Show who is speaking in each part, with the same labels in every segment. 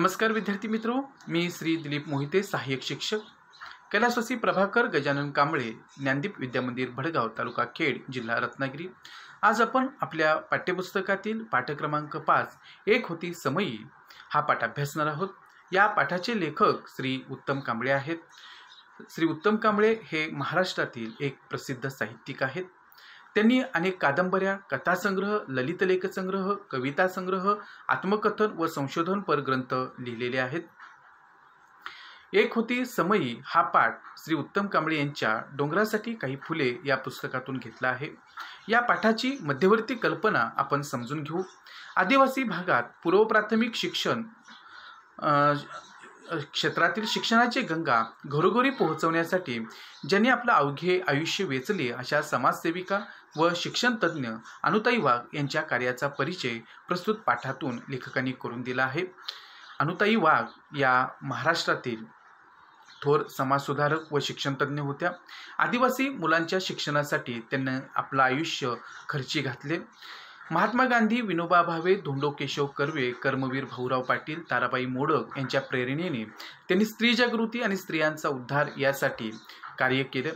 Speaker 1: नमस्कार विद्यार्थी मित्रो मी श्री दिलीप मोहिते सहाय्यक शिक्षक कैलासवासी प्रभाकर गजानन कांबळे ज्ञानदीप विद्यामंदिर भडगाव तालुका खेड जिल्हा रत्नागिरी आज आपण आपल्या पाठ्यपुस्तकातील पाठक्रमांक पाच एक होती समयी हा पाठ अभ्यासणार आहोत या पाठाचे लेखक श्री उत्तम कांबळे आहेत श्री उत्तम कांबळे हे महाराष्ट्रातील एक प्रसिद्ध साहित्यिक आहेत त्यांनी अनेक कादंबऱ्या कथासंग्रह ललितलेखसंग्रह कवितासंग्रह आत्मकथन व पर ग्रंथ लिहिलेले आहेत एक होती समयी हा पाठ श्री उत्तम कांबळे यांच्या डोंगरासाठी काही फुले या पुस्तकातून घेतला आहे या पाठाची मध्यवर्ती कल्पना आपण समजून घेऊ आदिवासी भागात पूर्वप्राथमिक शिक्षण क्षेत्रातील शिक्षणाची गंगा घरोघरी पोहोचवण्यासाठी ज्यांनी आपलं अवघे आयुष्य वेचले अशा समाजसेविका व शिक्षणतज्ञ अनुताई वाघ यांच्या कार्याचा परिचय प्रस्तुत पाठातून लेखकांनी करून दिला आहे अनुताई वाघ या महाराष्ट्रातील थोर समाजसुधारक व शिक्षणतज्ञ होत्या आदिवासी मुलांच्या शिक्षणासाठी त्यांना आपलं आयुष्य खर्ची घातले महात्मा गांधी विनोबा भावे धोंडो केशव कर्वे कर्मवीर भाऊराव पाटील ताराबाई मोडक यांच्या प्रेरणेने त्यांनी स्त्री जागृती आणि स्त्रियांचा उद्धार यासाठी कार्य केलं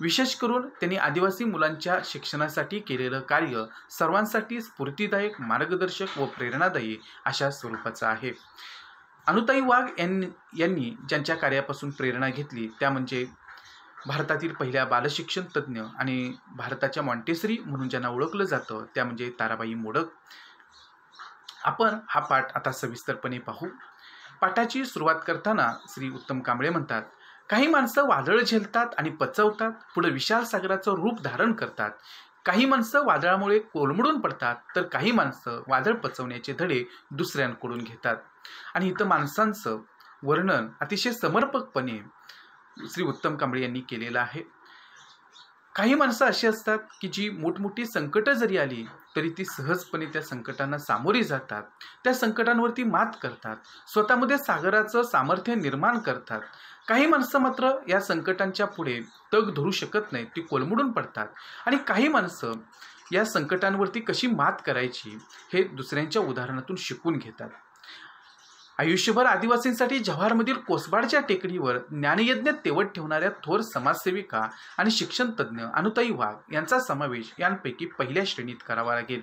Speaker 1: विशेष करून त्यांनी आदिवासी मुलांच्या शिक्षणासाठी केलेलं कार्य सर्वांसाठी स्फूर्तीदायक मार्गदर्शक व प्रेरणादायी अशा स्वरूपाचं आहे अनुताई वाघ यांनी यांनी ज्यांच्या कार्यापासून प्रेरणा घेतली त्या म्हणजे भारतातील पहिल्या बालशिक्षण तज्ज्ञ आणि भारताच्या मॉन्टेसरी म्हणून ज्यांना ओळखलं जातं त्या म्हणजे ताराबाई मोडक आपण हा पाठ आता सविस्तरपणे पाहू पाठाची सुरुवात करताना श्री उत्तम कांबळे म्हणतात काही माणसं वादळ झेलतात आणि पचवतात पुढे विशाल सागराचं रूप धारण करतात काही माणसं वादळामुळे कोलमडून पडतात तर काही माणसं वादळ पचवण्याचे धडे दुसऱ्यांकडून घेतात आणि इथं माणसांचं वर्णन अतिशय समर्पकपणे श्री उत्तम कांबळे यांनी केलेलं आहे काही माणसं अशी असतात की जी मोठमोठी संकटं जरी आली तरी ती सहजपणे त्या संकटांना सामोरी जातात त्या संकटांवरती मात करतात स्वतःमध्ये सागराचं सामर्थ्य निर्माण करतात काही माणसं मात्र या संकटांच्या पुढे तग धरू शकत नाहीत ती कोलमडून पडतात आणि काही माणसं या संकटांवरती कशी मात करायची हे दुसऱ्यांच्या उदाहरणातून शिकून घेतात आयुष्यभर आदिवासींसाठी जव्हारमधील कोसबाडच्या टेकडीवर ज्ञानयज्ञ तेवट ठेवणाऱ्या थोर समाजसेविका आणि शिक्षण तज्ञ अनुताई वाघ यांचा समावेश यांपैकी पहिल्या श्रेणीत करावा लागेल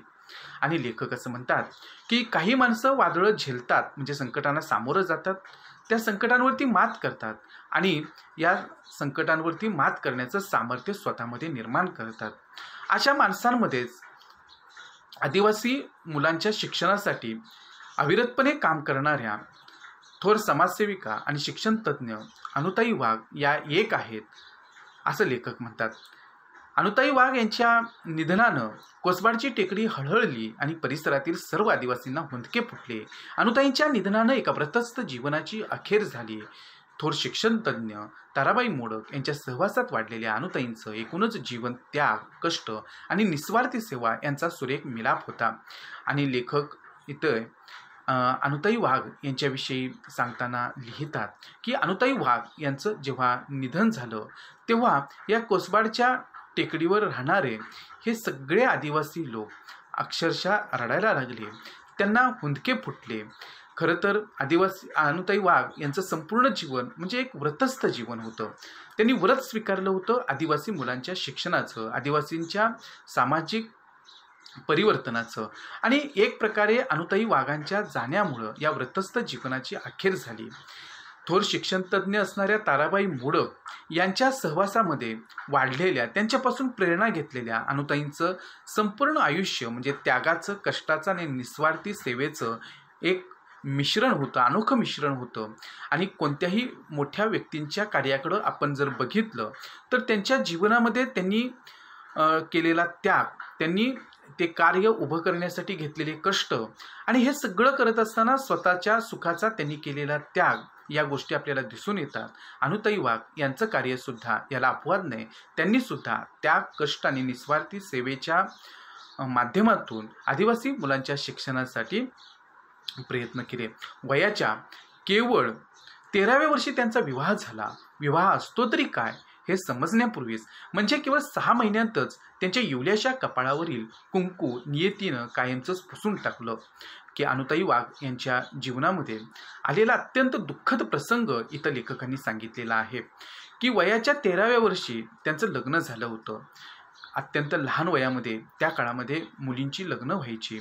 Speaker 1: आणि लेखक असं म्हणतात की काही माणसं वादळं झेलतात म्हणजे संकटांना सामोरं जातात त्या संकटांवरती मात करतात आणि या संकटांवरती मात करण्याचं सामर्थ्य स्वतःमध्ये निर्माण करतात अशा माणसांमध्येच आदिवासी मुलांच्या शिक्षणासाठी अविरतपणे काम करणाऱ्या थोर समाजसेविका आणि शिक्षणतज्ज्ञ अनुताई वाघ या एक आहेत असं लेखक म्हणतात अनुताई वाघ यांच्या निधनानं कोसबाडची टेकडी हळहळली आणि परिसरातील सर्व आदिवासींना हुंदके फुटले अनुताईंच्या निधनानं एका व्रतस्थ जीवनाची अखेर झाली थोर शिक्षणतज्ज्ञ ताराबाई मोडक यांच्या सहवासात वाढलेल्या अनुताईंचं एकूणच जीवन त्याग कष्ट आणि निस्वार्थी सेवा यांचा सुरेख मिलाप होता आणि लेखक इथं अनुताई वाघ यांच्याविषयी सांगताना लिहितात की अनुताई वाघ यांचं जेव्हा निधन झालं तेव्हा या कोसबाडच्या टेकडीवर राहणारे हे सगळे आदिवासी लोक अक्षरशः रडायला लागले त्यांना हुंदके फुटले खरं तर आदिवासी अनुताई वाघ यांचं संपूर्ण जीवन म्हणजे एक व्रतस्थ जीवन होतं त्यांनी व्रत स्वीकारलं होतं आदिवासी मुलांच्या शिक्षणाचं आदिवासींच्या सामाजिक परिवर्तनाचं आणि एक प्रकारे अनुताई वाघांच्या जाण्यामुळं या व्रतस्थ जीवनाची अखेर झाली थोर शिक्षणतज्ज्ञ असणाऱ्या ताराबाई मोडक यांच्या सहवासामध्ये वाढलेल्या त्यांच्यापासून प्रेरणा घेतलेल्या अनुताईंचं संपूर्ण आयुष्य म्हणजे त्यागाचं कष्टाचं आणि निस्वार्थी सेवेचं एक मिश्रण होतं अनोखं मिश्रण होतं आणि कोणत्याही मोठ्या व्यक्तींच्या कार्याकडं आपण जर बघितलं तर त्यांच्या जीवनामध्ये त्यांनी केलेला त्याग त्यांनी ते कार्य उभं करण्यासाठी घेतलेले कष्ट आणि हे सगळं करत असताना स्वतःच्या सुखाचा त्यांनी केलेला त्याग या गोष्टी आपल्याला दिसून येतात अनुताई वाघ यांचं कार्यसुद्धा याला अपवाद नाही त्यांनीसुद्धा त्या कष्ट आणि निस्वार्थी सेवेच्या माध्यमातून आदिवासी मुलांच्या शिक्षणासाठी प्रयत्न केले वयाच्या केवळ तेराव्या वर्षी त्यांचा विवाह झाला विवाह असतो तरी काय हे समजण्यापूर्वीच म्हणजे केवळ सहा महिन्यांतच त्यांच्या युल्याच्या कपाळावरील कुंकू नियतीनं कायमचंच पुसून टाकलं की अनुताई वाघ यांच्या जीवनामध्ये आलेला अत्यंत दुःखद प्रसंग इथं लेखकांनी सांगितलेला आहे की वयाच्या तेराव्या वर्षी त्यांचं लग्न झालं होतं अत्यंत लहान वयामध्ये त्या काळामध्ये मुलींची लग्न व्हायची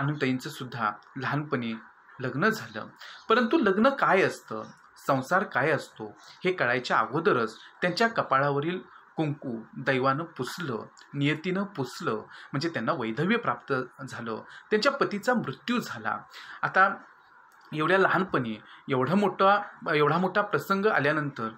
Speaker 1: अनुताईंचं सुद्धा लहानपणी लग्न झालं परंतु लग्न काय असतं संसार काय असतो हे कळायच्या अगोदरच त्यांच्या कपाळावरील कुंकू दैवानं पुसलं नियतीनं पुसलं म्हणजे त्यांना वैधव्य प्राप्त झालं त्यांच्या पतीचा मृत्यू झाला आता एवढ्या लहानपणी एवढा मोठा एवढा मोठा प्रसंग आल्यानंतर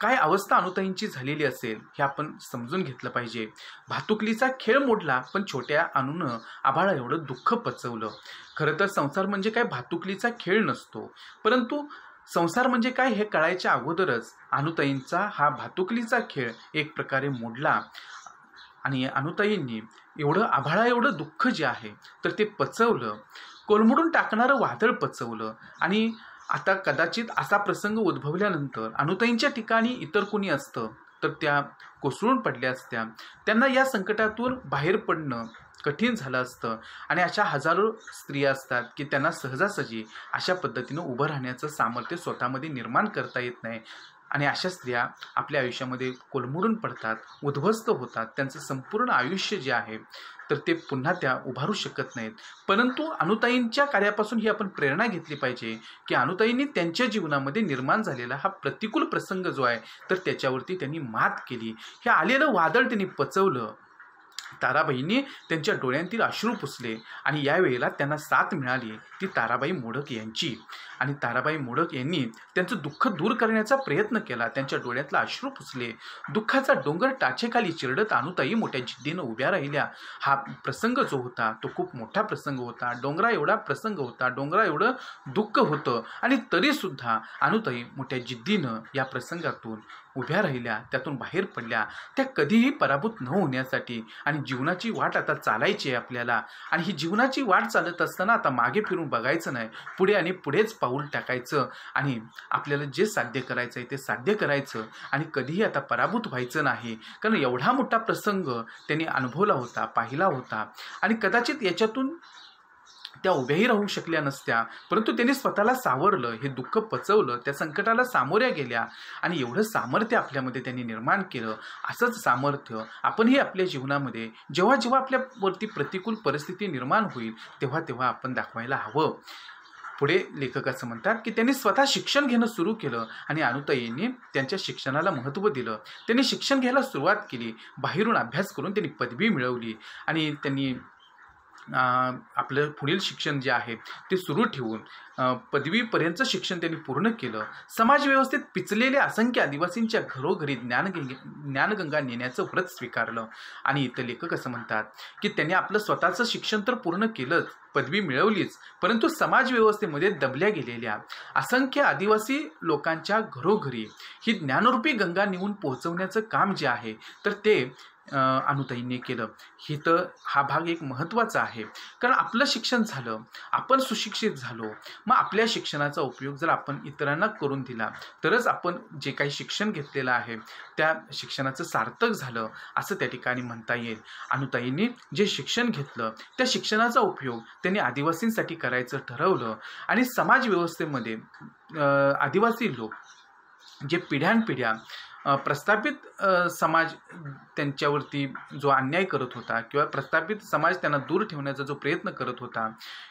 Speaker 1: काय अवस्था अनुताईंची झालेली असेल हे आपण समजून घेतलं पाहिजे भातुकलीचा खेळ मोडला पण छोट्या अनुनं आभाळा एवढं दुःख पचवलं खरं तर संसार म्हणजे काय भातुकलीचा खेळ नसतो परंतु संसार म्हणजे काय हे कळायच्या अगोदरच अनुताईंचा हा भातुकलीचा खेळ एक प्रकारे मोडला आणि अनुताईंनी एवढं आभाळा एवढं दुःख जे आहे तर ते पचवलं कोलमडून टाकणारं वादळ पचवलं आणि आता कदाचित असा प्रसंग उद्भवल्यानंतर अनुताईंच्या ठिकाणी इतर कोणी असतं तर त्या कोसळून पडल्या असत्या त्यांना या संकटातून बाहेर पडणं कठीण झालं असतं आणि अशा हजारो स्त्रिया असतात की त्यांना सहजासहजी अशा पद्धतीनं उभं राहण्याचं सामर्थ्य स्वतःमध्ये निर्माण करता येत नाही आणि अशा स्त्रिया आपल्या आयुष्यामध्ये कोलमडून पडतात उद्ध्वस्त होतात त्यांचं संपूर्ण आयुष्य जे आहे तर ते पुन्हा त्या उभारू शकत नाहीत परंतु अनुताईंच्या कार्यापासून ही आपण प्रेरणा घेतली पाहिजे की अनुताईंनी त्यांच्या जीवनामध्ये निर्माण झालेला हा प्रतिकूल प्रसंग जो आहे तर त्याच्यावरती त्यांनी मात केली हे आलेलं वादळ त्यांनी पचवलं ताराबाईंनी त्यांच्या डोळ्यांतील अश्रू पुसले आणि यावेळेला त्यांना साथ मिळाली ती ताराबाई मोडक यांची आणि ताराबाई मोडक यांनी त्यांचं दुःख दूर करण्याचा प्रयत्न केला त्यांच्या डोळ्यातला अश्रू पुसले दुःखाचा डोंगर टाचेखाली चिरडत अनुताई मोठ्या जिद्दीनं उभ्या राहिल्या हा प्रसंग जो होता तो खूप मोठा प्रसंग होता डोंगरा एवढा प्रसंग होता डोंगरा एवढं दुःख होतं आणि तरीसुद्धा अनुताई मोठ्या जिद्दीनं या प्रसंगातून उभ्या राहिल्या त्यातून बाहेर पडल्या त्या कधीही पराभूत न होण्यासाठी आणि जीवनाची वाट आता चालायची आहे आपल्याला आणि ही जीवनाची वाट चालत असताना आता मागे फिरून बघायचं नाही पुढे आणि पुढेच पाऊल टाकायचं आणि आपल्याला जे साध्य करायचं आहे ते साध्य करायचं आणि कधीही आता पराभूत व्हायचं नाही कारण एवढा मोठा प्रसंग त्यांनी अनुभवला होता पाहिला होता आणि कदाचित याच्यातून त्या उभ्याही राहू शकल्या नसत्या परंतु त्यांनी स्वतःला सावरलं हे दुःख पचवलं त्या संकटाला सामोऱ्या गेल्या आणि एवढं सामर्थ्य आपल्यामध्ये त्यांनी निर्माण केलं असंच सामर्थ्य आपणही आपल्या जीवनामध्ये जेव्हा जेव्हा आपल्यावरती प्रतिकूल परिस्थिती निर्माण होईल तेव्हा तेव्हा आपण दाखवायला हवं पुढे लेखक असं म्हणतात की त्यांनी स्वतः शिक्षण घेणं सुरू केलं आणि अनुताईंनी त्यांच्या शिक्षणाला महत्त्व दिलं त्यांनी शिक्षण घ्यायला सुरुवात केली बाहेरून अभ्यास करून त्यांनी पदवी मिळवली आणि त्यांनी आपलं पुढील शिक्षण जे आहे ते सुरू ठेवून पदवीपर्यंतचं शिक्षण त्यांनी पूर्ण केलं समाजव्यवस्थेत पिचलेल्या असंख्य आदिवासींच्या घरोघरी ज्ञानगंगे ज्ञानगंगा नेण्याचं व्रत स्वीकारलं आणि इथं लेखक असं म्हणतात की त्यांनी आपलं स्वतःचं शिक्षण तर पूर्ण केलंच पदवी मिळवलीच परंतु समाजव्यवस्थेमध्ये दबल्या गेलेल्या असंख्य आदिवासी लोकांच्या घरोघरी ही ज्ञानरूपी गंगा नेऊन पोहोचवण्याचं काम जे आहे तर ते अनुताईंनी केलं हे तर हा भाग एक महत्त्वाचा आहे कारण आपलं शिक्षण झालं आपण सुशिक्षित झालो मग आपल्या शिक्षणाचा उपयोग जर आपण इतरांना करून दिला तरच आपण जे काही शिक्षण घेतलेलं आहे त्या शिक्षणाचं सार्थक झालं असं त्या ठिकाणी म्हणता येईल अनुताईंनी जे शिक्षण घेतलं त्या शिक्षणाचा उपयोग त्यांनी आदिवासींसाठी करायचं ठरवलं आणि समाजव्यवस्थेमध्ये आदिवासी लोक जे पिढ्यानपिढ्या प्रस्थापित समाज त्यांच्यावरती जो अन्याय करत होता किंवा प्रस्थापित समाज त्यांना दूर ठेवण्याचा जो प्रयत्न करत होता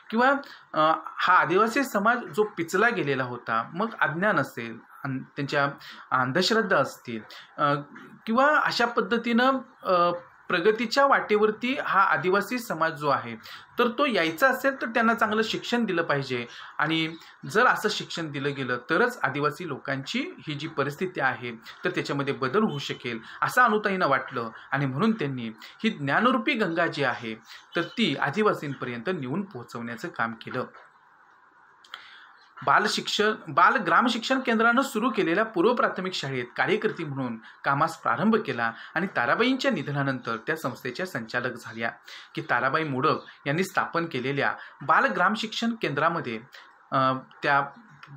Speaker 1: किंवा हा आदिवासी समाज जो पिचला गेलेला होता मग अज्ञान असेल अन त्यांच्या अंधश्रद्धा असतील किंवा अशा पद्धतीनं प्रगतीच्या वाटेवरती हा आदिवासी समाज जो आहे तर तो यायचा असेल तर त्यांना चांगलं शिक्षण दिलं पाहिजे आणि जर असं शिक्षण दिलं गेलं तरच आदिवासी लोकांची ही जी परिस्थिती आहे तर त्याच्यामध्ये बदल होऊ शकेल असं अनुताईंना वाटलं आणि म्हणून त्यांनी ही ज्ञानरूपी गंगा जी आहे तर ती आदिवासींपर्यंत नेऊन पोहोचवण्याचं काम केलं बालशिक्षण बाल शिक्षण केंद्रानं सुरू केलेल्या पूर्वप्राथमिक शाळेत कार्यकर्ती म्हणून कामास प्रारंभ केला आणि ताराबाईंच्या निधनानंतर त्या संस्थेच्या संचालक झाल्या की ताराबाई मोडक यांनी स्थापन केलेल्या बाल शिक्षण केंद्रामध्ये त्या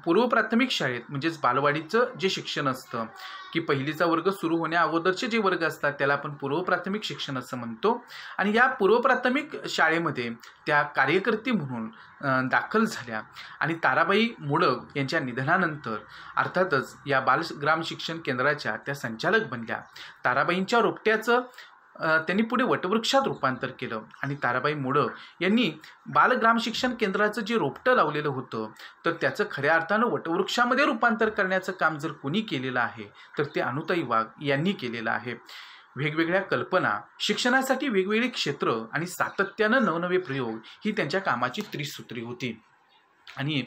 Speaker 1: पूर्व प्राथमिक शाळेत म्हणजेच बालवाडीचं जे शिक्षण असतं की पहिलीचा वर्ग सुरू होण्या अगोदरचे जे वर्ग असतात त्याला आपण पूर्वप्राथमिक शिक्षण असं म्हणतो आणि या पूर्वप्राथमिक शाळेमध्ये त्या कार्यकर्ते म्हणून दाखल झाल्या आणि ताराबाई मोडक यांच्या निधनानंतर अर्थातच या बालग्राम शिक्षण केंद्राच्या त्या संचालक बनल्या ताराबाईंच्या रोपट्याचं त्यांनी पुढे वटवृक्षात रूपांतर केलं आणि ताराबाई मोडक यांनी बालग्राम शिक्षण केंद्राचं जे रोपटं लावलेलं होतं तर त्याचं खऱ्या अर्थानं वटवृक्षामध्ये रूपांतर करण्याचं काम जर कोणी केलेलं आहे तर ते अनुताई वाघ यांनी केलेलं आहे वेगवेगळ्या कल्पना शिक्षणासाठी वेगवेगळी क्षेत्र आणि सातत्यानं नवनवे प्रयोग ही त्यांच्या कामाची त्रिसूत्री होती आणि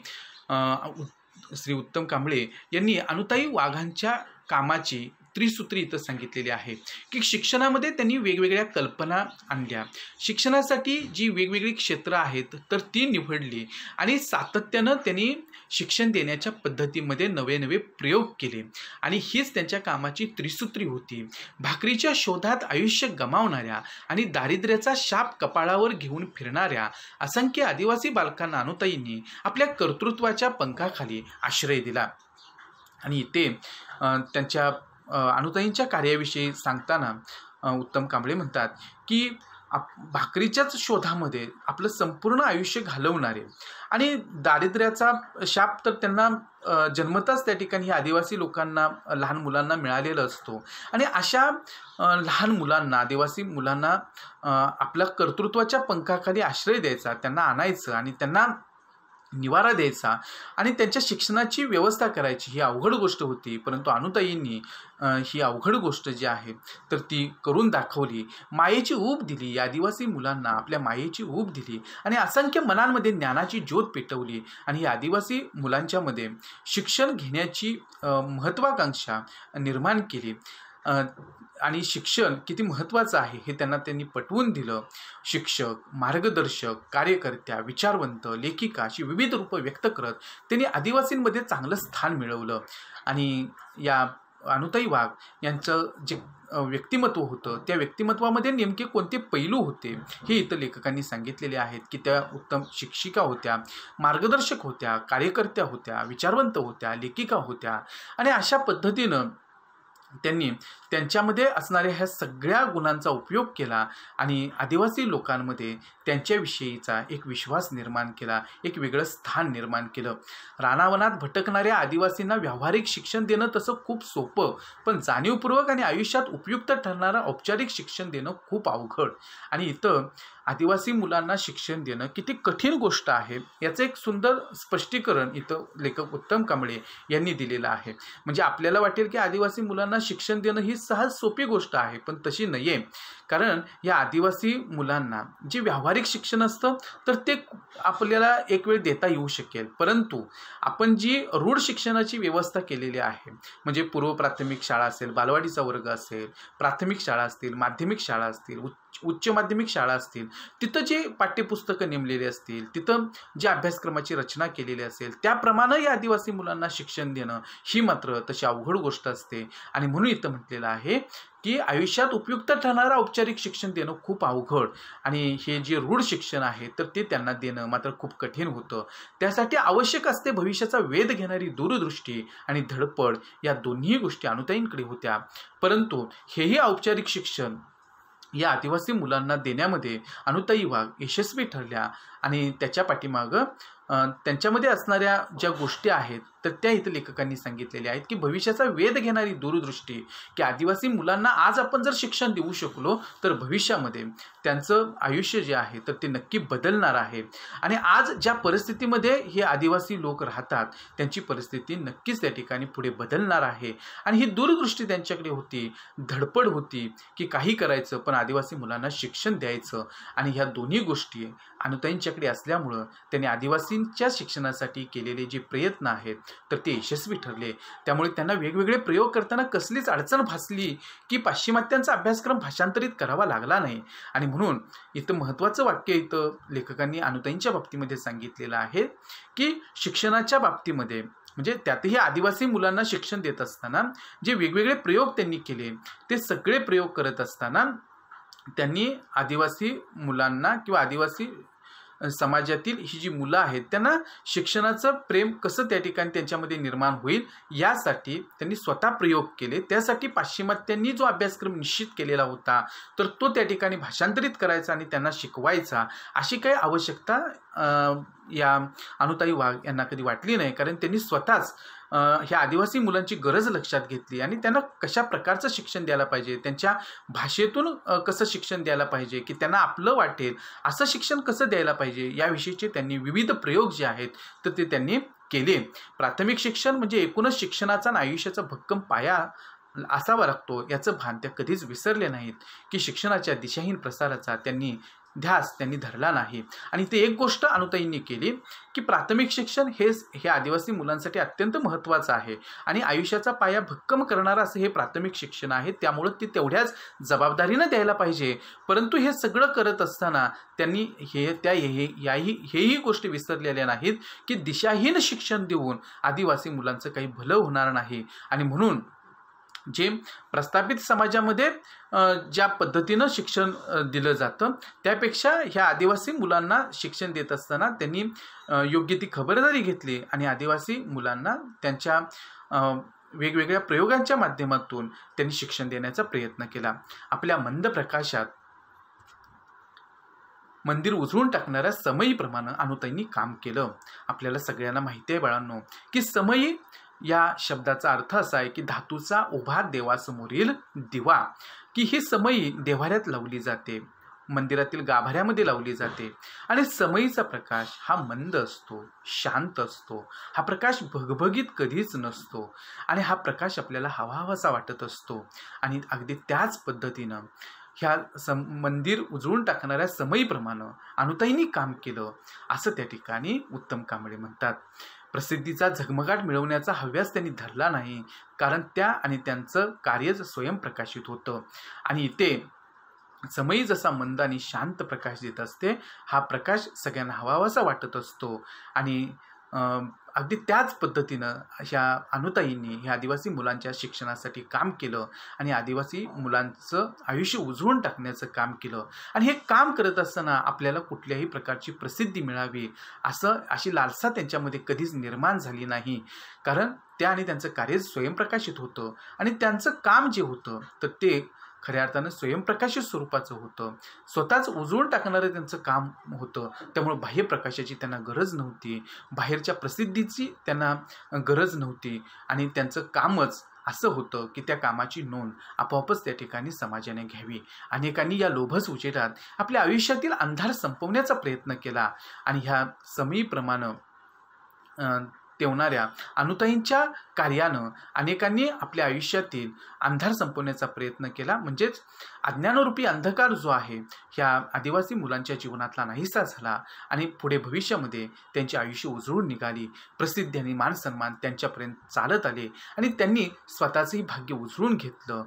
Speaker 1: श्री उत्तम कांबळे यांनी अनुताई वाघांच्या कामाची त्रिसूत्री इथं सांगितलेली आहे की शिक्षणामध्ये त्यांनी वेगवेगळ्या कल्पना आणल्या शिक्षणासाठी जी वेगवेगळी क्षेत्र आहेत तर ती निवडली आणि सातत्यानं त्यांनी शिक्षण देण्याच्या पद्धतीमध्ये नवे नवे प्रयोग केले आणि हीच त्यांच्या कामाची त्रिसूत्री होती भाकरीच्या शोधात आयुष्य गमावणाऱ्या आणि दारिद्र्याचा शाप कपाळावर घेऊन फिरणाऱ्या असंख्य आदिवासी बालकांना अनुताईंनी आपल्या कर्तृत्वाच्या पंखाखाली आश्रय दिला आणि ते त्यांच्या अनुताईंच्या कार्याविषयी सांगताना उत्तम कांबळे म्हणतात की आप भाकरीच्याच शोधामध्ये आपलं संपूर्ण आयुष्य घालवणारे आणि दारिद्र्याचा शाप तर त्यांना जन्मताच त्या ठिकाणी आदिवासी लोकांना लहान मुलांना मिळालेलं असतो आणि अशा लहान मुलांना आदिवासी मुलांना आपल्या कर्तृत्वाच्या पंखाखाली आश्रय द्यायचा त्यांना आणायचं आणि त्यांना निवारा द्यायचा आणि त्यांच्या शिक्षणाची व्यवस्था करायची ही अवघड गोष्ट होती परंतु अनुताईंनी ही अवघड गोष्ट जी आहे तर ती करून दाखवली मायेची ऊब दिली आदिवासी मुलांना आपल्या मायेची ऊब दिली आणि असंख्य मनांमध्ये ज्ञानाची ज्योत पेटवली आणि ही आदिवासी मुलांच्यामध्ये शिक्षण घेण्याची महत्त्वाकांक्षा निर्माण केली आणि शिक्षण किती महत्त्वाचं आहे हे त्यांना त्यांनी पटवून दिलं शिक्षक मार्गदर्शक कार्यकर्त्या विचारवंत लेखिका अशी विविध रूपं व्यक्त करत त्यांनी आदिवासींमध्ये चांगलं स्थान मिळवलं आणि या अनुताई वाघ यांचं जे व्यक्तिमत्व होतं त्या व्यक्तिमत्वामध्ये नेमके कोणते पैलू होते हे इथं लेखकांनी सांगितलेले आहेत की त्या उत्तम शिक्षिका होत्या मार्गदर्शक होत्या कार्यकर्त्या होत्या विचारवंत होत्या लेखिका होत्या आणि अशा पद्धतीनं त्यांनी त्यांच्यामध्ये असणाऱ्या ह्या सगळ्या गुणांचा उपयोग केला आणि आदिवासी लोकांमध्ये त्यांच्याविषयीचा एक विश्वास निर्माण केला एक वेगळं स्थान निर्माण केलं रानावनात भटकणाऱ्या आदिवासींना व्यावहारिक शिक्षण देणं तसं खूप सोपं पण जाणीवपूर्वक आणि आयुष्यात उपयुक्त ठरणारं औपचारिक शिक्षण देणं खूप अवघड आणि इथं आदिवासी मुलांना शिक्षण देणं किती कठीण गोष्ट आहे याचं एक सुंदर स्पष्टीकरण इथं लेखक उत्तम कांबळे यांनी दिलेलं आहे म्हणजे आपल्याला वाटेल की आदिवासी मुलांना शिक्षण देणं ही सहज सोपी गोष्ट आहे पण तशी नाही आहे कारण या आदिवासी मुलांना जे व्यावहारिक शिक्षण असतं तर ते आपल्याला एक वेळ देता येऊ शकेल परंतु आपण जी रूढ शिक्षणाची व्यवस्था केलेली आहे म्हणजे पूर्व प्राथमिक शाळा असेल बालवाडीचा वर्ग असेल प्राथमिक शाळा असतील माध्यमिक शाळा असतील उच्च माध्यमिक शाळा असतील तिथं जे पाठ्यपुस्तकं नेमलेली असतील तिथं जे अभ्यासक्रमाची रचना केलेली असेल त्याप्रमाणे या आदिवासी मुलांना शिक्षण देणं ही मात्र तशी अवघड गोष्ट असते आणि म्हणून इथं म्हटलेलं आहे की आयुष्यात उपयुक्त ठरणारं औपचारिक शिक्षण देणं खूप अवघड आणि हे जे रूढ शिक्षण आहे तर ते त्यांना देणं मात्र खूप कठीण होतं त्यासाठी आवश्यक असते भविष्याचा वेध घेणारी दूरदृष्टी आणि धडपड या दोन्ही गोष्टी अनुताईंकडे होत्या परंतु हेही औपचारिक शिक्षण या आदिवासी मुलांना देण्यामध्ये अनुताई वाघ यशस्वी ठरल्या आणि त्याच्या पाठीमागं त्यांच्यामध्ये असणाऱ्या ज्या गोष्टी आहेत तर त्या इथं लेखकांनी सांगितलेल्या आहेत की भविष्याचा वेध घेणारी दूरदृष्टी की आदिवासी मुलांना आज आपण जर शिक्षण देऊ शकलो तर भविष्यामध्ये त्यांचं आयुष्य जे आहे तर ते नक्की बदलणार आहे आणि आज ज्या परिस्थितीमध्ये हे आदिवासी लोक राहतात त्यांची परिस्थिती नक्कीच त्या ठिकाणी पुढे बदलणार आहे आणि ही दूरदृष्टी त्यांच्याकडे होती धडपड होती की काही करायचं पण आदिवासी मुलांना शिक्षण द्यायचं आणि ह्या दोन्ही गोष्टी अनुताईंच्याकडे असल्यामुळं त्यांनी आदिवासींच्या शिक्षणासाठी केलेले जे प्रयत्न आहेत तर ते यशस्वी ठरले त्यामुळे त्यांना वेगवेगळे प्रयोग करताना कसलीच अडचण भासली की पाश्चिमात्यांचा अभ्यासक्रम भाषांतरित करावा लागला नाही आणि म्हणून इथं महत्त्वाचं वाक्य इथं लेखकांनी अनुताईंच्या बाबतीमध्ये सांगितलेलं आहे की शिक्षणाच्या बाबतीमध्ये म्हणजे त्यातही आदिवासी मुलांना शिक्षण देत असताना जे वेगवेगळे प्रयोग त्यांनी केले ते सगळे प्रयोग करत असताना त्यांनी आदिवासी मुलांना किंवा आदिवासी समाजातील ही जी मुलं आहेत त्यांना शिक्षणाचं प्रेम कसं त्या ठिकाणी त्यांच्यामध्ये निर्माण होईल यासाठी त्यांनी स्वतः प्रयोग केले त्यासाठी पाश्चिमात्यांनी जो अभ्यासक्रम निश्चित केलेला होता तर तो त्या ठिकाणी भाषांतरित करायचा आणि त्यांना शिकवायचा अशी काही आवश्यकता या अनुताई वाघ यांना कधी वाटली नाही कारण त्यांनी स्वतःच ह्या आदिवासी मुलांची गरज लक्षात घेतली आणि त्यांना कशा प्रकारचं शिक्षण द्यायला पाहिजे त्यांच्या भाषेतून कसं शिक्षण द्यायला पाहिजे की त्यांना आपलं वाटेल असं शिक्षण कसं द्यायला पाहिजे याविषयीचे त्यांनी विविध प्रयोग जे आहेत तर ते त्यांनी केले प्राथमिक शिक्षण म्हणजे एकूणच शिक्षणाचा आणि आयुष्याचा भक्कम पाया असावा लागतो याचं भान त्या कधीच विसरले नाहीत की शिक्षणाच्या दिशाहीन प्रसाराचा त्यांनी ध्यास त्यांनी धरला नाही आणि ते एक गोष्ट अनुताईंनी केली की प्राथमिक शिक्षण हेच हे आदिवासी मुलांसाठी अत्यंत महत्त्वाचं आहे आणि आयुष्याचा पाया भक्कम करणारं असं हे प्राथमिक शिक्षण आहे त्यामुळं ते तेवढ्याच जबाबदारीनं द्यायला पाहिजे परंतु हे सगळं करत असताना त्यांनी हे त्या हे याही हेही गोष्टी विसरलेल्या नाहीत की दिशाहीन शिक्षण देऊन आदिवासी मुलांचं काही भलं होणार नाही आणि म्हणून जे प्रस्थापित समाजामध्ये ज्या पद्धतीनं शिक्षण दिलं जातं त्यापेक्षा ह्या आदिवासी मुलांना शिक्षण देत असताना त्यांनी योग्य ती खबरदारी घेतली आणि आदिवासी मुलांना त्यांच्या वेगवेगळ्या प्रयोगांच्या माध्यमातून त्यांनी शिक्षण देण्याचा प्रयत्न केला आपल्या मंद प्रकाशात मंदिर उजळून टाकणाऱ्या समयीप्रमाणे अनुताईंनी काम केलं आपल्याला सगळ्यांना माहिती आहे बाळांनो की समयी या शब्दाचा अर्थ असा आहे की धातूचा उभा देवासमोरील दिवा की ही समयी देवाऱ्यात लावली जाते मंदिरातील गाभाऱ्यामध्ये लावली जाते आणि समयीचा प्रकाश हा मंद असतो शांत असतो हा प्रकाश भगभगीत कधीच नसतो आणि हा प्रकाश आपल्याला हवा हवासा वाटत असतो आणि अगदी त्याच पद्धतीनं ह्या सम मंदिर उजळून टाकणाऱ्या समयीप्रमाणे अनुताईंनी काम केलं असं त्या ठिकाणी उत्तम कांबळे म्हणतात प्रसिद्धीचा झगमगाट मिळवण्याचा हव्यास त्यांनी धरला नाही कारण त्या आणि त्यांचं कार्यच स्वयंप्रकाशित होतं आणि इथे समयी जसा मंद आणि शांत प्रकाश देत असते हा प्रकाश सगळ्यांना हवावासा वाटत असतो आणि अगदी त्याच पद्धतीनं ह्या अनुताईंनी ह्या आदिवासी मुलांच्या शिक्षणासाठी काम केलं आणि आदिवासी मुलांचं आयुष्य उजळून टाकण्याचं काम केलं आणि हे काम करत असताना आपल्याला कुठल्याही प्रकारची प्रसिद्धी मिळावी असं अशी लालसा त्यांच्यामध्ये कधीच निर्माण झाली नाही कारण त्या आणि त्यांचं कार्य स्वयंप्रकाशित होतं आणि त्यांचं काम जे होतं तर ते खऱ्या अर्थानं स्वयंप्रकाशित स्वरूपाचं होतं स्वतःच उजळून टाकणारं त्यांचं काम होतं त्यामुळं बाह्य प्रकाशाची त्यांना गरज नव्हती बाहेरच्या प्रसिद्धीची त्यांना गरज नव्हती आणि त्यांचं कामच असं होतं की त्या कामाची नोंद आपोआपच त्या ठिकाणी समाजाने घ्यावी अनेकांनी या लोभस उजेडात आपल्या आयुष्यातील अंधार संपवण्याचा प्रयत्न केला आणि ह्या समयीप्रमाणे तेवणाऱ्या अनुताईंच्या कार्यानं अनेकांनी आपल्या आयुष्यातील अंधार संपवण्याचा प्रयत्न केला म्हणजेच अज्ञानरूपी अंधकार जो आहे ह्या आदिवासी मुलांच्या जीवनातला नाहीसा झाला आणि पुढे भविष्यामध्ये त्यांचे आयुष्य उजळून निघाली प्रसिद्धी आणि मानसन्मान त्यांच्यापर्यंत चालत आले आणि त्यांनी स्वतःचंही भाग्य उजळून घेतलं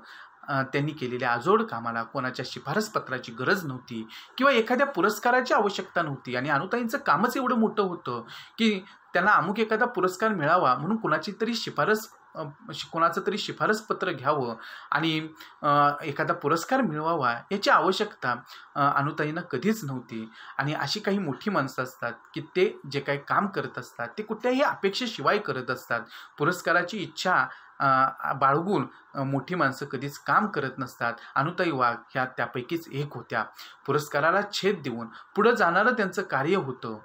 Speaker 1: त्यांनी केलेल्या आजोड कामाला कोणाच्या शिफारसपत्राची गरज नव्हती किंवा एखाद्या पुरस्काराची आवश्यकता नव्हती आणि अनुताईंचं कामच एवढं मोठं होतं की त्यांना अमुक एखादा पुरस्कार मिळावा म्हणून कुणाची तरी शिफारस कोणाचं तरी शिफारसपत्र घ्यावं आणि एखादा पुरस्कार मिळवावा याची आवश्यकता अनुताईंना कधीच नव्हती आणि अशी काही मोठी माणसं असतात की ते जे काही काम करत असतात ते कुठल्याही अपेक्षेशिवाय करत असतात पुरस्काराची इच्छा बाळगून मोठी माणसं कधीच काम करत नसतात अनुताई वाघ ह्या त्यापैकीच एक होत्या पुरस्काराला छेद देऊन पुढं जाणारं त्यांचं कार्य होतं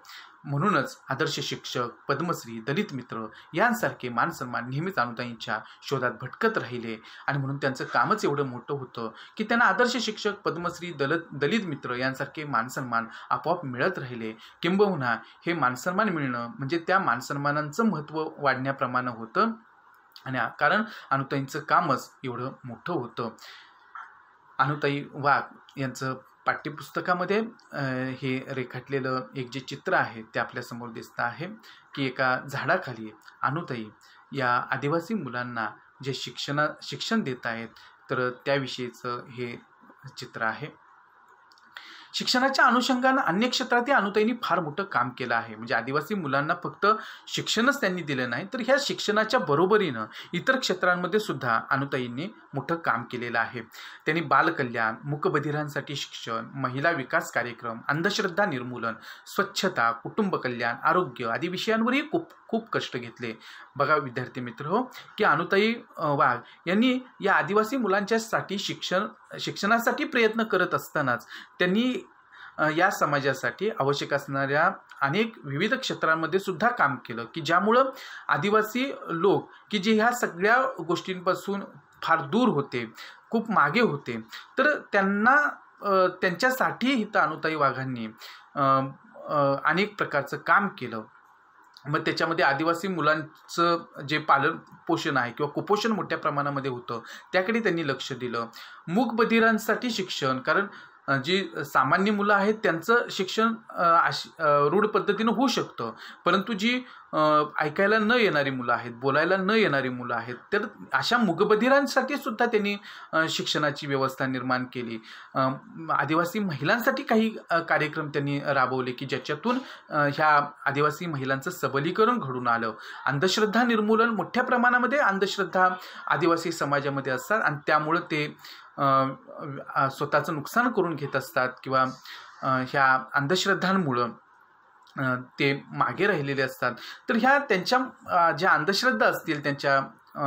Speaker 1: म्हणूनच आदर्श शिक्षक पद्मश्री दलित मित्र यांसारखे मानसन्मान नेहमीच अनुताईंच्या शोधात भटकत राहिले आणि म्हणून त्यांचं कामच एवढं मोठं होतं की त्यांना आदर्श शिक्षक पद्मश्री दलित दलित मित्र यांसारखे मानसन्मान आपोआप मिळत राहिले किंबहुना हे मानसन्मान मिळणं म्हणजे त्या मानसन्मानांचं महत्त्व वाढण्याप्रमाणे होतं आणि कारण अनुताईंचं कामच एवढं मोठं होतं अनुताई वाघ यांचं पाठ्यपुस्तकामध्ये हे रेखाटलेलं एक जे चित्र आहे ते आपल्यासमोर दिसतं आहे की एका झाडाखाली अनुताई या आदिवासी मुलांना जे शिक्षणा शिक्षण देत आहेत तर त्याविषयीचं हे चित्र आहे शिक्षणाच्या अनुषंगानं अन्य क्षेत्रातही अनुताईंनी फार मोठं काम केलं आहे म्हणजे आदिवासी मुलांना फक्त शिक्षणच त्यांनी दिलं नाही तर ह्या शिक्षणाच्या बरोबरीनं इतर क्षेत्रांमध्ये सुद्धा अनुताईंनी मोठं काम केलेलं आहे त्यांनी बालकल्याण मुकबधिरांसाठी शिक्षण महिला विकास कार्यक्रम अंधश्रद्धा निर्मूलन स्वच्छता कुटुंब कल्याण आरोग्य आदी विषयांवरही खूप खूप कष्ट घेतले बघा विद्यार्थी मित्र हो की अनुताई वाघ यांनी या आदिवासी मुलांच्यासाठी शिक्षण शिक्षणासाठी प्रयत्न करत असतानाच त्यांनी या समाजासाठी आवश्यक असणाऱ्या अनेक विविध क्षेत्रांमध्ये सुद्धा काम केलं की ज्यामुळं आदिवासी लोक की जे ह्या सगळ्या गोष्टींपासून फार दूर होते खूप मागे होते तर त्यांना त्यांच्यासाठी हिता अनुताई वाघांनी अनेक प्रकारचं काम केलं मग त्याच्यामध्ये आदिवासी मुलांचं जे पालन पोषण आहे किंवा कुपोषण मोठ्या प्रमाणामध्ये होतं त्याकडे त्यांनी लक्ष दिलं बधिरांसाठी शिक्षण कारण जी सामान्य मुलं आहेत त्यांचं शिक्षण अशी रूढ पद्धतीनं होऊ शकतं परंतु जी ऐकायला न येणारी मुलं आहेत बोलायला न येणारी मुलं आहेत तर अशा मुगबधिरांसाठी सुद्धा त्यांनी शिक्षणाची व्यवस्था निर्माण केली आदिवासी महिलांसाठी काही कार्यक्रम त्यांनी राबवले की ज्याच्यातून ह्या आदिवासी महिलांचं सबलीकरण घडून आलं अंधश्रद्धा निर्मूलन मोठ्या प्रमाणामध्ये अंधश्रद्धा आदिवासी समाजामध्ये असतात आणि त्यामुळं ते स्वतःचं नुकसान करून घेत असतात किंवा ह्या अंधश्रद्धांमुळं ते मागे राहिलेले असतात तर ह्या त्यांच्या ज्या अंधश्रद्धा असतील त्यांच्या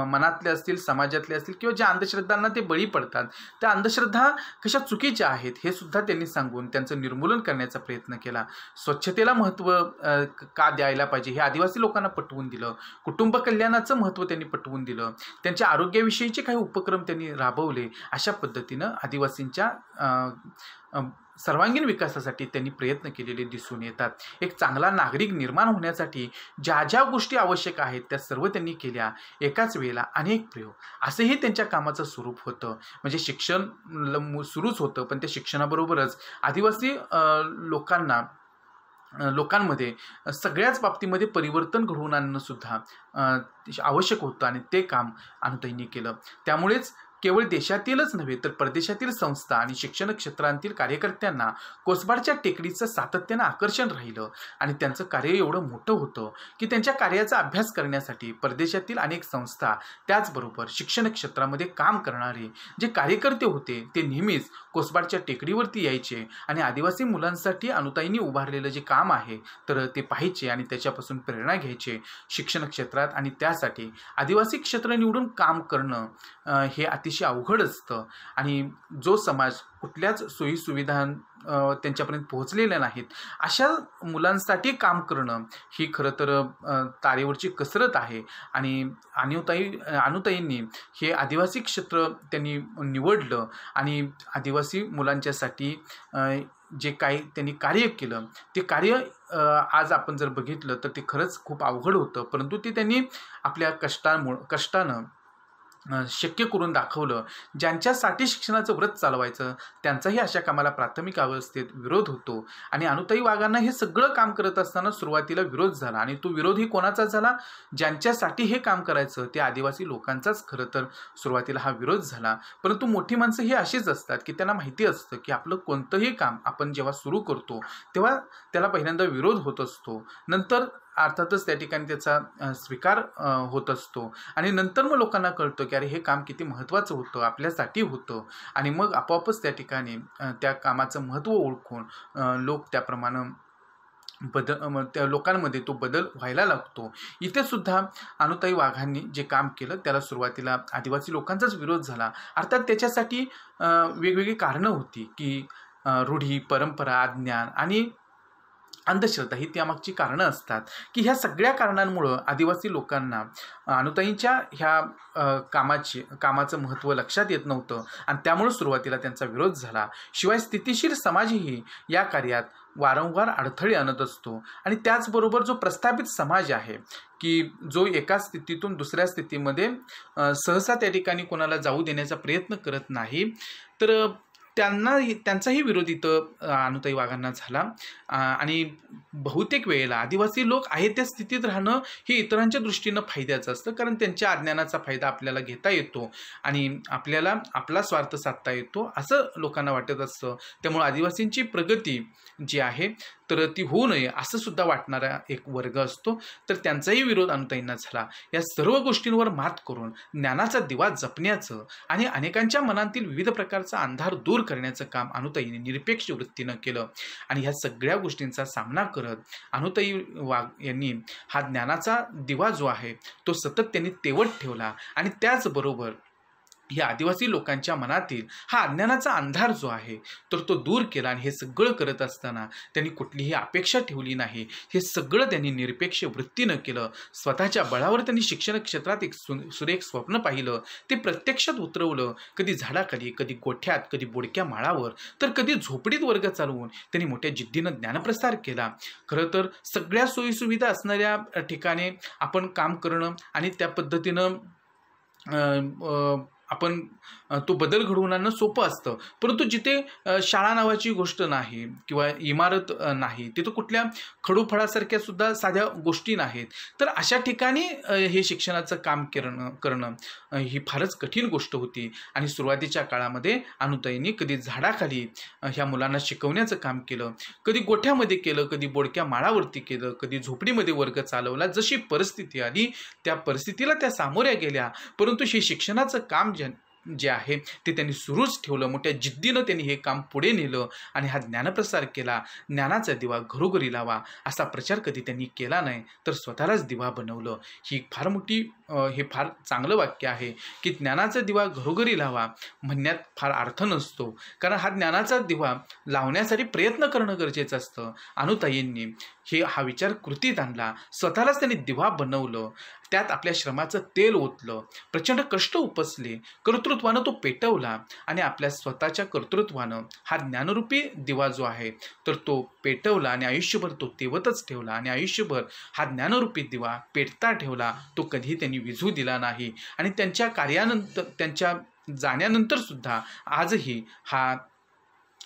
Speaker 1: मनातले असतील समाजातले असतील किंवा ज्या अंधश्रद्धांना ते बळी पडतात त्या अंधश्रद्धा कशा चुकीच्या आहेत हे सुद्धा त्यांनी सांगून त्यांचं निर्मूलन करण्याचा प्रयत्न केला स्वच्छतेला महत्त्व का द्यायला पाहिजे हे आदिवासी लोकांना पटवून दिलं कुटुंब कल्याणाचं महत्त्व त्यांनी पटवून दिलं त्यांच्या आरोग्याविषयीचे काही उपक्रम त्यांनी राबवले अशा पद्धतीनं आदिवासींच्या सर्वांगीण विकासासाठी त्यांनी प्रयत्न केलेले दिसून येतात एक चांगला नागरिक निर्माण होण्यासाठी ज्या ज्या गोष्टी आवश्यक आहेत त्या सर्व त्यांनी केल्या एकाच वेळेला अनेक प्रयोग असंही त्यांच्या कामाचं स्वरूप होतं म्हणजे शिक्षण सुरूच होतं पण त्या शिक्षणाबरोबरच आदिवासी लोकांना लोकांमध्ये सगळ्याच बाबतीमध्ये परिवर्तन घडवून आणणंसुद्धा आवश्यक होतं आणि ते काम अनुताईंनी केलं त्यामुळेच केवळ देशातीलच नव्हे तर परदेशातील संस्था आणि शिक्षण क्षेत्रांतील कार्यकर्त्यांना कोसबाडच्या टेकडीचं सातत्यानं आकर्षण राहिलं आणि त्यांचं कार्य एवढं मोठं होतं की त्यांच्या कार्याचा अभ्यास करण्यासाठी परदेशातील अनेक संस्था त्याचबरोबर शिक्षण क्षेत्रामध्ये काम करणारे जे कार्यकर्ते होते ते नेहमीच कोसबाडच्या टेकडीवरती यायचे आणि आदिवासी मुलांसाठी अनुताईंनी उभारलेलं जे काम आहे तर ते पाहायचे आणि त्याच्यापासून प्रेरणा घ्यायचे शिक्षण क्षेत्रात आणि त्यासाठी आदिवासी क्षेत्र निवडून काम करणं हे अति अतिशय अवघड असतं आणि जो समाज कुठल्याच सोयीसुविधा त्यांच्यापर्यंत पोहोचलेल्या नाहीत अशा मुलांसाठी काम करणं ही खरं तर तारेवरची कसरत आहे आणि अनुताई अनुताईंनी हे आदिवासी क्षेत्र त्यांनी निवडलं आणि आदिवासी मुलांच्यासाठी जे काही त्यांनी कार्य केलं ते कार्य आज आपण जर बघितलं तर ते खरंच खूप अवघड होतं परंतु ते त्यांनी आपल्या कष्टामुळं कष्टानं शक्य करून दाखवलं ज्यांच्यासाठी शिक्षणाचं व्रत चालवायचं त्यांचाही अशा कामाला प्राथमिक अवस्थेत विरोध होतो आणि अनुताई वाघांना हे सगळं काम करत असताना सुरुवातीला विरोध झाला आणि तो विरोधही कोणाचा झाला ज्यांच्यासाठी हे काम करायचं ते आदिवासी लोकांचाच खरं तर सुरुवातीला हा विरोध झाला परंतु मोठी माणसं ही अशीच असतात की त्यांना माहिती असतं की आपलं कोणतंही काम आपण जेव्हा सुरू करतो तेव्हा त्याला पहिल्यांदा विरोध होत असतो नंतर अर्थातच त्या ठिकाणी त्याचा स्वीकार होत असतो आणि नंतर मग लोकांना कळतं की अरे हे काम किती महत्त्वाचं होतं आपल्यासाठी होतं आणि मग आपोआपच त्या ठिकाणी त्या कामाचं महत्त्व ओळखून लोक त्याप्रमाणे बदल त्या लोकांमध्ये तो बदल व्हायला लागतो इथे सुद्धा अनुताई वाघांनी जे काम केलं त्याला सुरुवातीला आदिवासी लोकांचाच विरोध झाला अर्थात त्याच्यासाठी वेगवेगळी कारणं होती की रूढी परंपरा ज्ञान आणि अंधश्रद्धा ही त्यामागची कारणं असतात की ह्या सगळ्या कारणांमुळं आदिवासी लोकांना अनुताईंच्या ह्या कामाची कामाचं महत्त्व लक्षात येत नव्हतं आणि त्यामुळं सुरुवातीला त्यांचा विरोध झाला शिवाय स्थितीशील समाजही या कार्यात वारंवार अडथळे आणत असतो आणि त्याचबरोबर जो प्रस्थापित समाज आहे की जो एका स्थितीतून दुसऱ्या स्थितीमध्ये सहसा त्या ठिकाणी कोणाला जाऊ देण्याचा प्रयत्न करत नाही तर त्यांना त्यांचाही विरोध इथं अनुताई वाघांना झाला आणि बहुतेक वेळेला आदिवासी लोक आहे त्या स्थितीत राहणं हे इतरांच्या दृष्टीनं फायद्याचं असतं कारण त्यांच्या अज्ञानाचा फायदा आपल्याला घेता येतो आणि आपल्याला आपला स्वार्थ साधता येतो असं लोकांना वाटत असतं त्यामुळे आदिवासींची प्रगती जी आहे तर ती होऊ नये असं सुद्धा वाटणारा एक वर्ग असतो तर त्यांचाही विरोध अनुताईंना झाला या सर्व गोष्टींवर मात करून ज्ञानाचा दिवा जपण्याचं आणि अनेकांच्या मनातील विविध प्रकारचा अंधार दूर करण्याचं काम अनुताईंनी निरपेक्ष वृत्तीनं केलं आणि ह्या सगळ्या गोष्टींचा सामना करत अनुताई वाघ यांनी हा ज्ञानाचा दिवा जो आहे तो सतत त्यांनी तेवट ठेवला आणि त्याचबरोबर या आदिवासी लोकांच्या मनातील हा अज्ञानाचा अंधार जो आहे तर तो दूर केला आणि हे सगळं करत असताना त्यांनी कुठलीही अपेक्षा ठेवली नाही हे सगळं त्यांनी निरपेक्ष वृत्तीनं केलं स्वतःच्या बळावर त्यांनी शिक्षण क्षेत्रात एक सुरेख स्वप्न पाहिलं ते प्रत्यक्षात उतरवलं कधी झाडाखाली कधी गोठ्यात कधी बोडक्या माळावर तर कधी झोपडीत वर्ग चालवून त्यांनी मोठ्या जिद्दीनं ज्ञानप्रसार केला खरं तर सगळ्या सोयीसुविधा असणाऱ्या ठिकाणी आपण काम करणं आणि त्या पद्धतीनं आपण तो बदल घडवून आणणं सोपं असतं परंतु जिथे शाळा नावाची गोष्ट नाही किंवा इमारत नाही तिथं कुठल्या खडूफळासारख्या सुद्धा साध्या गोष्टी नाहीत तर अशा ठिकाणी हे शिक्षणाचं काम करणं करणं ही फारच कठीण गोष्ट होती आणि सुरुवातीच्या काळामध्ये अनुताईंनी कधी झाडाखाली ह्या मुलांना शिकवण्याचं काम केलं कधी गोठ्यामध्ये केलं कधी बोडक्या माळावरती केलं कधी झोपडीमध्ये वर्ग चालवला जशी परिस्थिती आली त्या परिस्थितीला त्या सामोऱ्या गेल्या परंतु हे शिक्षणाचं काम ज्या जे आहे ते त्यांनी सुरूच ठेवलं मोठ्या जिद्दीनं त्यांनी हे काम पुढे नेलं आणि हा ज्ञानप्रसार केला ज्ञानाचा दिवा घरोघरी लावा असा प्रचार कधी त्यांनी केला नाही तर स्वतःलाच दिवा बनवलं ही फार मोठी हे फार चांगलं वाक्य आहे की ज्ञानाचा दिवा घरोघरी लावा म्हणण्यात फार अर्थ नसतो कारण हा ज्ञानाचा दिवा लावण्यासाठी प्रयत्न करणं गरजेचं असतं अनुताईंनी हे हा विचार कृतीत आणला स्वतःलाच त्यांनी दिवा बनवलं त्यात आपल्या श्रमाचं तेल ओतलं प्रचंड कष्ट उपसले कर्तृत्वानं तो पेटवला आणि आपल्या स्वतःच्या कर्तृत्वानं हा ज्ञानरूपी दिवा जो आहे तर तो पेटवला आणि आयुष्यभर तो तेवतच ठेवला आणि आयुष्यभर हा ज्ञानरूपी दिवा पेटता ठेवला तो कधीही त्यांनी विझू दिला नाही आणि त्यांच्या कार्यानंतर त्यांच्या जाण्यानंतर सुद्धा आजही हा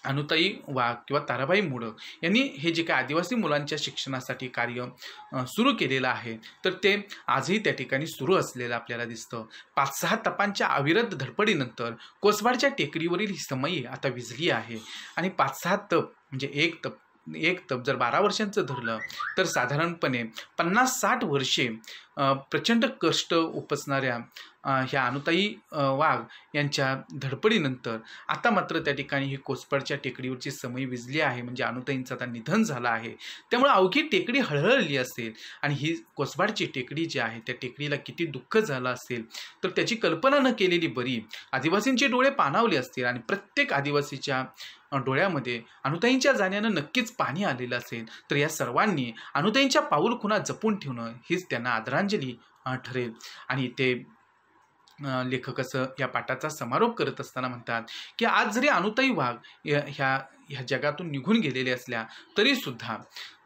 Speaker 1: अनुताई वाघ किंवा ताराबाई मोडक यांनी हे जे काही आदिवासी मुलांच्या शिक्षणासाठी कार्य सुरू केलेलं आहे तर ते आजही त्या ठिकाणी सुरू असलेलं आपल्याला दिसतं पाच सहा तपांच्या अविरत धडपडीनंतर कोसवाडच्या टेकडीवरील ही समयी आता विजली आहे आणि पाच सहा तप म्हणजे एक तप एक तप जर बारा वर्षांचं धरलं तर साधारणपणे पन्नास साठ वर्षे प्रचंड कष्ट उपसणाऱ्या ह्या अनुताई वाघ यांच्या धडपडीनंतर आता मात्र त्या ठिकाणी ही कोसपाडच्या टेकडीवरची समयी विजली आहे म्हणजे अनुताईंचं आता निधन झालं आहे त्यामुळे अवघी टेकडी हळहळली असेल आणि ही कोसबाडची टेकडी जी आहे त्या टेकडीला किती दुःख झालं असेल तर त्याची कल्पना न केलेली बरी आदिवासींचे डोळे पानावले असतील आणि प्रत्येक आदिवासीच्या डोळ्यामध्ये अनुताईंच्या जाण्यानं नक्कीच पाणी आलेलं असेल तर या सर्वांनी अनुताईंच्या पाऊलखुणा जपून ठेवणं हीच त्यांना आदरांजली ठरेल आणि ते लेखक असं या पाठाचा समारोप करत असताना म्हणतात की आज जरी अनुताई वाघ ह्या ह्या जगातून निघून गेलेले असल्या तरीसुद्धा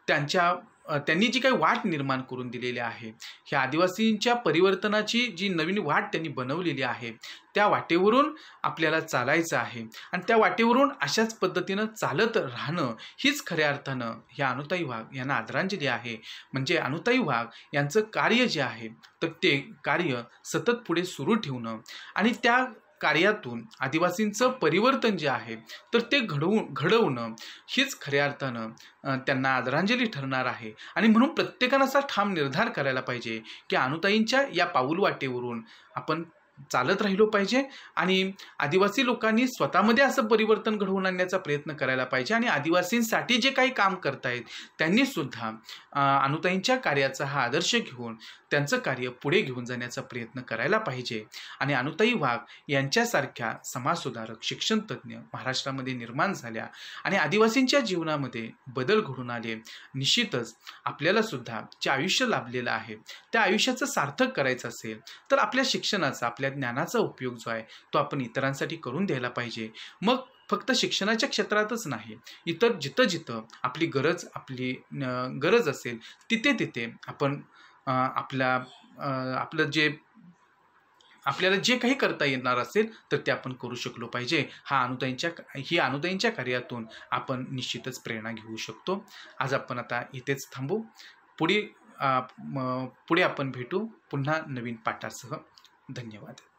Speaker 1: त्यांच्या त्यांनी जी काही वाट निर्माण करून दिलेली आहे ह्या आदिवासींच्या परिवर्तनाची जी नवीन वाट त्यांनी बनवलेली आहे त्या वाटेवरून आपल्याला चालायचं आहे आणि त्या वाटेवरून अशाच पद्धतीनं चालत राहणं हीच खऱ्या अर्थानं ह्या अनुताई वाघ यांना आदरांजली आहे म्हणजे अनुताई वाघ यांचं कार्य जे आहे तर ते कार्य सतत पुढे सुरू ठेवणं आणि त्या कार्यातून आदिवासींचं परिवर्तन जे आहे तर ते घडवून घडवणं हीच खऱ्या अर्थानं त्यांना आदरांजली ठरणार आहे आणि म्हणून प्रत्येकानं असा ठाम निर्धार करायला पाहिजे की अनुताईंच्या या पाऊलवाटेवरून आपण चालत राहिलो पाहिजे आणि आदिवासी लोकांनी स्वतःमध्ये असं परिवर्तन घडवून आणण्याचा प्रयत्न करायला पाहिजे आणि आदिवासींसाठी जे काही काम करतायत त्यांनीसुद्धा अनुताईंच्या कार्याचा हा आदर्श घेऊन त्यांचं कार्य पुढे घेऊन जाण्याचा प्रयत्न करायला पाहिजे आणि अनुताई वाघ यांच्यासारख्या समाजसुधारक शिक्षणतज्ज्ञ महाराष्ट्रामध्ये निर्माण झाल्या आणि आदिवासींच्या जीवनामध्ये बदल घडून आले निश्चितच आपल्याला सुद्धा जे आयुष्य लाभलेलं आहे त्या आयुष्याचं सार्थक करायचं असेल तर आपल्या शिक्षणाचा आपल्या ज्ञानाचा उपयोग जो आहे तो आपण इतरांसाठी करून द्यायला पाहिजे मग फक्त शिक्षणाच्या क्षेत्रातच नाही इतर जिथं जिथं आपली गरज आपली गरज असेल तिथे तिथे आपण आपल्या आपलं जे आपल्याला जे काही करता येणार असेल तर ते आपण करू शकलो पाहिजे हा अनुदाईंच्या ही अनुदाईंच्या कार्यातून आपण निश्चितच प्रेरणा घेऊ शकतो आज आपण आता इथेच थांबू पुढे पुढे आपण भेटू पुन्हा नवीन पाठासह धन्यवाद